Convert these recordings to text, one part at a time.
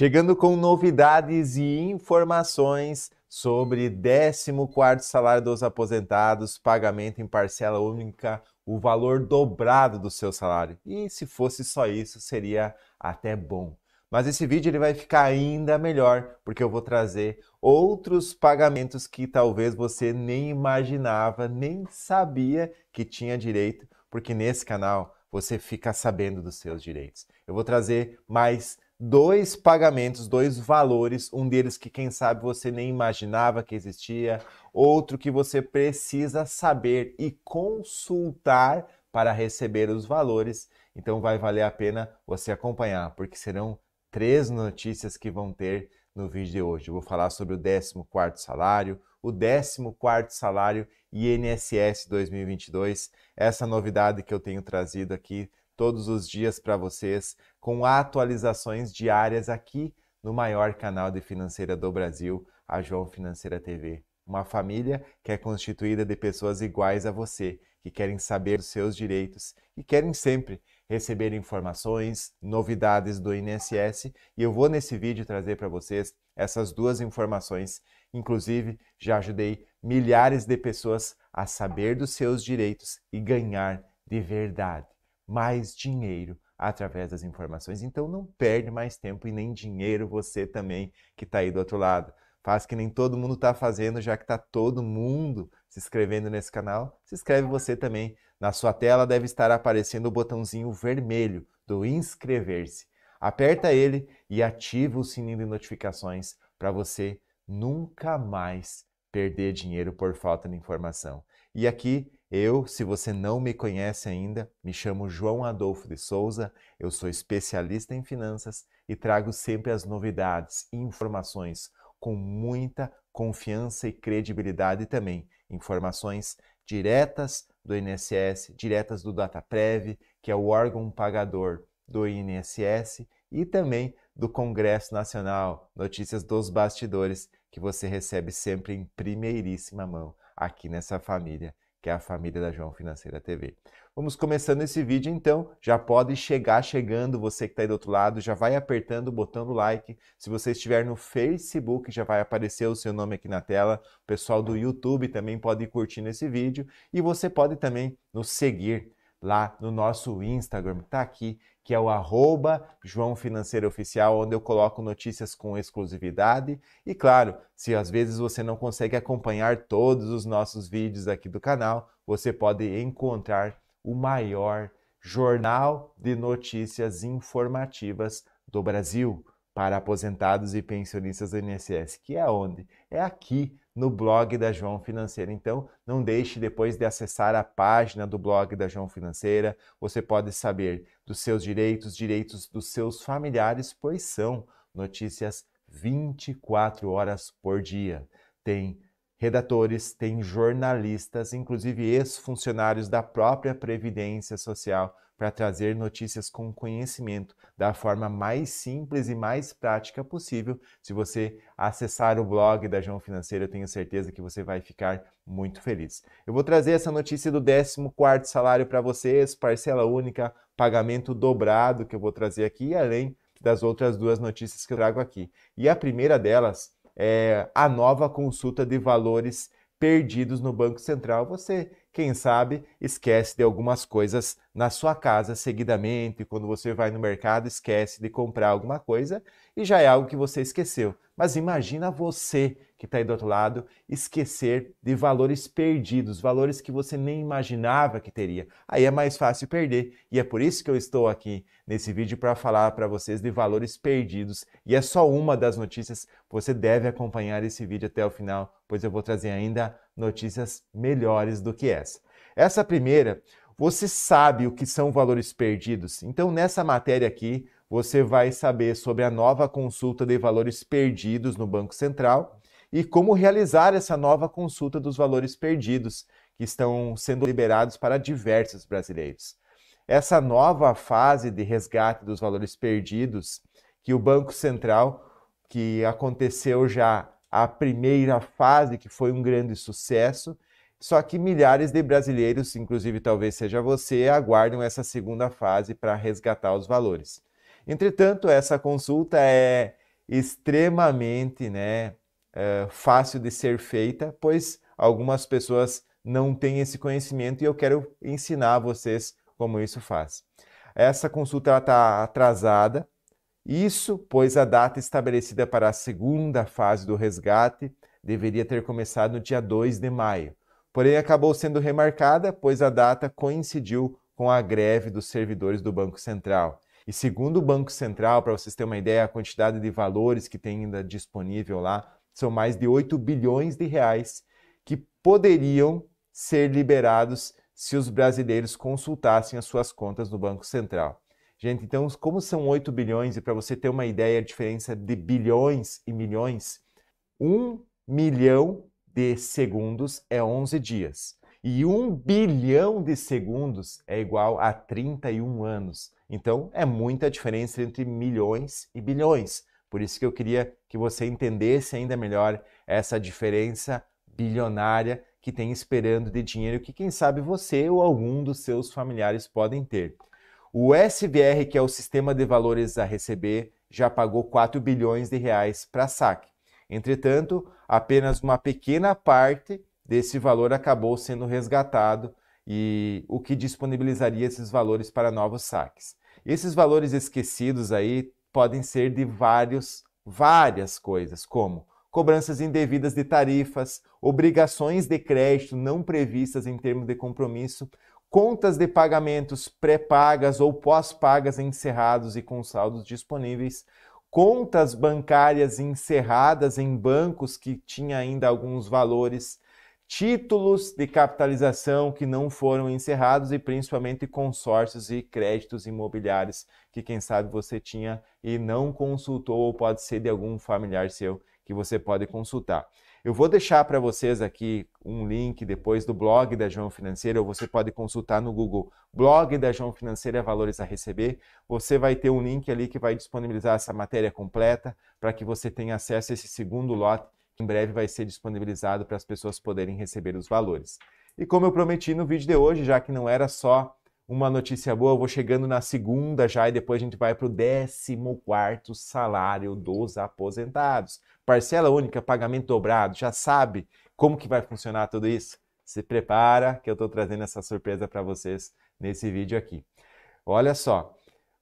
Chegando com novidades e informações sobre 14º salário dos aposentados, pagamento em parcela única, o valor dobrado do seu salário. E se fosse só isso, seria até bom. Mas esse vídeo ele vai ficar ainda melhor, porque eu vou trazer outros pagamentos que talvez você nem imaginava, nem sabia que tinha direito, porque nesse canal você fica sabendo dos seus direitos. Eu vou trazer mais dois pagamentos, dois valores, um deles que quem sabe você nem imaginava que existia, outro que você precisa saber e consultar para receber os valores. Então vai valer a pena você acompanhar, porque serão três notícias que vão ter no vídeo de hoje. Eu vou falar sobre o 14º salário, o 14º salário INSS 2022, essa novidade que eu tenho trazido aqui todos os dias para vocês, com atualizações diárias aqui no maior canal de financeira do Brasil, a João Financeira TV. Uma família que é constituída de pessoas iguais a você, que querem saber os seus direitos e querem sempre receber informações, novidades do INSS. E eu vou nesse vídeo trazer para vocês essas duas informações. Inclusive, já ajudei milhares de pessoas a saber dos seus direitos e ganhar de verdade mais dinheiro através das informações. Então não perde mais tempo e nem dinheiro você também que está aí do outro lado. Faz que nem todo mundo está fazendo, já que está todo mundo se inscrevendo nesse canal. Se inscreve você também. Na sua tela deve estar aparecendo o botãozinho vermelho do inscrever-se. Aperta ele e ativa o sininho de notificações para você nunca mais perder dinheiro por falta de informação. E aqui eu, se você não me conhece ainda, me chamo João Adolfo de Souza, eu sou especialista em finanças e trago sempre as novidades e informações com muita confiança e credibilidade também. Informações diretas do INSS, diretas do DataPrev, que é o órgão pagador do INSS, e também do Congresso Nacional, notícias dos bastidores que você recebe sempre em primeiríssima mão aqui nessa família que é a família da João Financeira TV. Vamos começando esse vídeo então, já pode chegar chegando, você que está aí do outro lado, já vai apertando o botão do like. Se você estiver no Facebook, já vai aparecer o seu nome aqui na tela. O pessoal do YouTube também pode ir curtindo esse vídeo e você pode também nos seguir lá no nosso Instagram, está tá aqui, que é o arroba João Financeiro Oficial, onde eu coloco notícias com exclusividade. E claro, se às vezes você não consegue acompanhar todos os nossos vídeos aqui do canal, você pode encontrar o maior jornal de notícias informativas do Brasil para aposentados e pensionistas do INSS, que é onde? É aqui no blog da João Financeira. Então, não deixe depois de acessar a página do blog da João Financeira. Você pode saber dos seus direitos, direitos dos seus familiares, pois são notícias 24 horas por dia. Tem redatores, tem jornalistas, inclusive ex-funcionários da própria Previdência Social, para trazer notícias com conhecimento da forma mais simples e mais prática possível. Se você acessar o blog da João Financeira, eu tenho certeza que você vai ficar muito feliz. Eu vou trazer essa notícia do 14 salário para vocês, parcela única, pagamento dobrado que eu vou trazer aqui, além das outras duas notícias que eu trago aqui. E a primeira delas é, a nova consulta de valores perdidos no Banco Central. Você, quem sabe, esquece de algumas coisas na sua casa seguidamente, quando você vai no mercado, esquece de comprar alguma coisa e já é algo que você esqueceu. Mas imagina você que está aí do outro lado esquecer de valores perdidos, valores que você nem imaginava que teria. Aí é mais fácil perder e é por isso que eu estou aqui nesse vídeo para falar para vocês de valores perdidos. E é só uma das notícias, você deve acompanhar esse vídeo até o final, pois eu vou trazer ainda notícias melhores do que essa. Essa primeira você sabe o que são valores perdidos? Então, nessa matéria aqui, você vai saber sobre a nova consulta de valores perdidos no Banco Central e como realizar essa nova consulta dos valores perdidos que estão sendo liberados para diversos brasileiros. Essa nova fase de resgate dos valores perdidos que o Banco Central, que aconteceu já a primeira fase, que foi um grande sucesso, só que milhares de brasileiros, inclusive talvez seja você, aguardam essa segunda fase para resgatar os valores. Entretanto, essa consulta é extremamente né, é, fácil de ser feita, pois algumas pessoas não têm esse conhecimento e eu quero ensinar a vocês como isso faz. Essa consulta está atrasada, isso pois a data estabelecida para a segunda fase do resgate deveria ter começado no dia 2 de maio porém acabou sendo remarcada, pois a data coincidiu com a greve dos servidores do Banco Central. E segundo o Banco Central, para vocês terem uma ideia, a quantidade de valores que tem ainda disponível lá são mais de 8 bilhões de reais que poderiam ser liberados se os brasileiros consultassem as suas contas no Banco Central. Gente, então, como são 8 bilhões, e para você ter uma ideia, a diferença de bilhões e milhões, 1 milhão de segundos é 11 dias. E 1 bilhão de segundos é igual a 31 anos. Então é muita diferença entre milhões e bilhões. Por isso que eu queria que você entendesse ainda melhor essa diferença bilionária que tem esperando de dinheiro que quem sabe você ou algum dos seus familiares podem ter. O SBR que é o sistema de valores a receber, já pagou 4 bilhões de reais para saque. Entretanto, apenas uma pequena parte desse valor acabou sendo resgatado e o que disponibilizaria esses valores para novos saques. Esses valores esquecidos aí podem ser de vários, várias coisas, como cobranças indevidas de tarifas, obrigações de crédito não previstas em termos de compromisso, contas de pagamentos pré-pagas ou pós-pagas encerrados e com saldos disponíveis, contas bancárias encerradas em bancos que tinha ainda alguns valores, títulos de capitalização que não foram encerrados e principalmente consórcios e créditos imobiliários que quem sabe você tinha e não consultou ou pode ser de algum familiar seu que você pode consultar. Eu vou deixar para vocês aqui um link depois do blog da João Financeira, ou você pode consultar no Google Blog da João Financeira Valores a Receber. Você vai ter um link ali que vai disponibilizar essa matéria completa para que você tenha acesso a esse segundo lote. que Em breve vai ser disponibilizado para as pessoas poderem receber os valores. E como eu prometi no vídeo de hoje, já que não era só uma notícia boa, eu vou chegando na segunda já e depois a gente vai para o 14 salário dos aposentados. Parcela única, pagamento dobrado, já sabe como que vai funcionar tudo isso? Se prepara que eu estou trazendo essa surpresa para vocês nesse vídeo aqui. Olha só,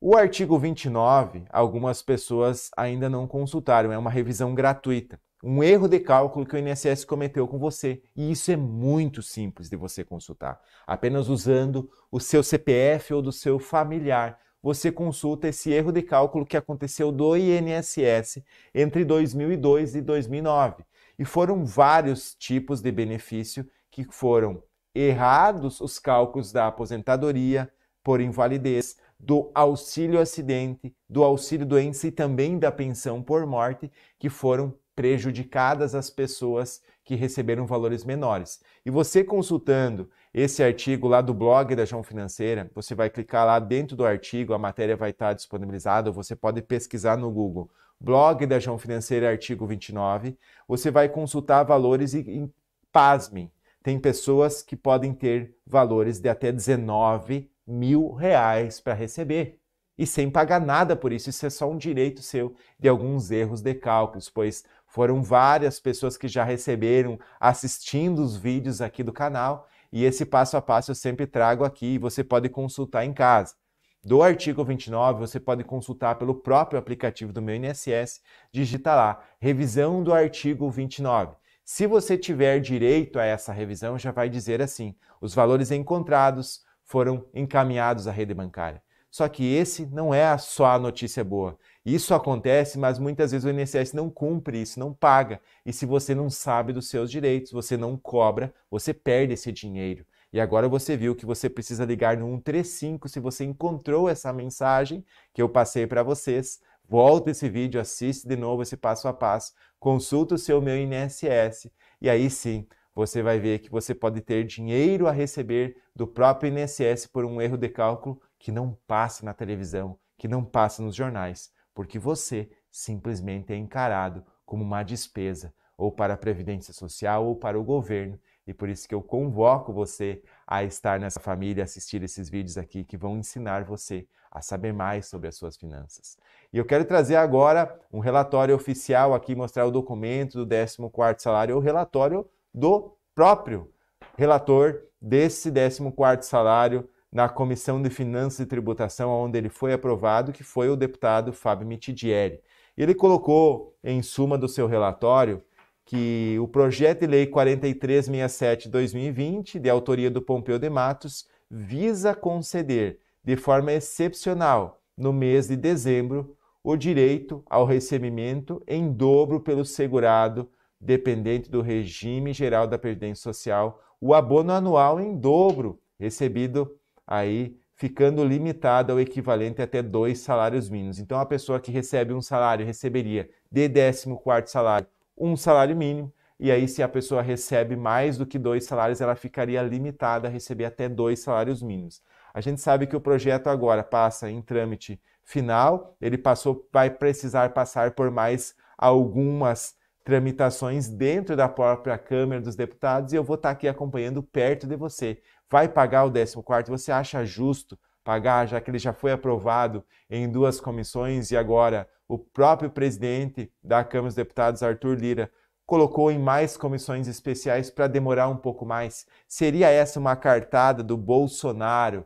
o artigo 29, algumas pessoas ainda não consultaram, é uma revisão gratuita um erro de cálculo que o INSS cometeu com você. E isso é muito simples de você consultar. Apenas usando o seu CPF ou do seu familiar, você consulta esse erro de cálculo que aconteceu do INSS entre 2002 e 2009. E foram vários tipos de benefício que foram errados os cálculos da aposentadoria por invalidez, do auxílio acidente, do auxílio doença e também da pensão por morte, que foram prejudicadas as pessoas que receberam valores menores. E você consultando esse artigo lá do blog da João Financeira, você vai clicar lá dentro do artigo, a matéria vai estar disponibilizada, você pode pesquisar no Google blog da João Financeira, artigo 29, você vai consultar valores e, e pasmem, tem pessoas que podem ter valores de até 19 mil reais para receber e sem pagar nada por isso. Isso é só um direito seu de alguns erros de cálculos, pois foram várias pessoas que já receberam assistindo os vídeos aqui do canal e esse passo a passo eu sempre trago aqui e você pode consultar em casa. Do artigo 29, você pode consultar pelo próprio aplicativo do meu INSS, digita lá, revisão do artigo 29. Se você tiver direito a essa revisão, já vai dizer assim: os valores encontrados foram encaminhados à rede bancária. Só que esse não é só a notícia boa. Isso acontece, mas muitas vezes o INSS não cumpre isso, não paga. E se você não sabe dos seus direitos, você não cobra, você perde esse dinheiro. E agora você viu que você precisa ligar no 135 se você encontrou essa mensagem que eu passei para vocês. Volta esse vídeo, assiste de novo esse passo a passo, consulta o seu meu INSS e aí sim você vai ver que você pode ter dinheiro a receber do próprio INSS por um erro de cálculo que não passa na televisão, que não passa nos jornais porque você simplesmente é encarado como uma despesa, ou para a Previdência Social ou para o governo. E por isso que eu convoco você a estar nessa família, assistir esses vídeos aqui que vão ensinar você a saber mais sobre as suas finanças. E eu quero trazer agora um relatório oficial aqui, mostrar o documento do 14º salário, o relatório do próprio relator desse 14 salário na Comissão de Finanças e Tributação, onde ele foi aprovado, que foi o deputado Fábio Mitidieri. Ele colocou em suma do seu relatório que o projeto de lei 4367/2020, de autoria do Pompeu de Matos, visa conceder de forma excepcional, no mês de dezembro, o direito ao recebimento em dobro pelo segurado dependente do regime geral da previdência social, o abono anual em dobro recebido aí ficando limitada ao equivalente até dois salários mínimos. Então, a pessoa que recebe um salário receberia de 14 salário um salário mínimo, e aí, se a pessoa recebe mais do que dois salários, ela ficaria limitada a receber até dois salários mínimos. A gente sabe que o projeto agora passa em trâmite final, ele passou, vai precisar passar por mais algumas tramitações dentro da própria Câmara dos Deputados e eu vou estar aqui acompanhando perto de você vai pagar o 14 você acha justo pagar, já que ele já foi aprovado em duas comissões e agora o próprio presidente da Câmara dos Deputados, Arthur Lira, colocou em mais comissões especiais para demorar um pouco mais. Seria essa uma cartada do Bolsonaro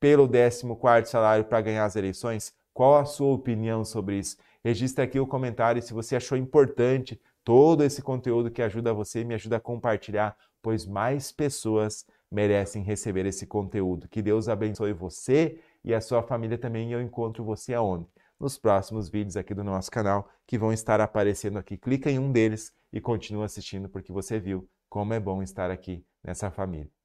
pelo 14 salário para ganhar as eleições? Qual a sua opinião sobre isso? Registra aqui o comentário se você achou importante todo esse conteúdo que ajuda você e me ajuda a compartilhar pois mais pessoas merecem receber esse conteúdo. Que Deus abençoe você e a sua família também. eu encontro você aonde? Nos próximos vídeos aqui do nosso canal que vão estar aparecendo aqui. Clica em um deles e continua assistindo porque você viu como é bom estar aqui nessa família.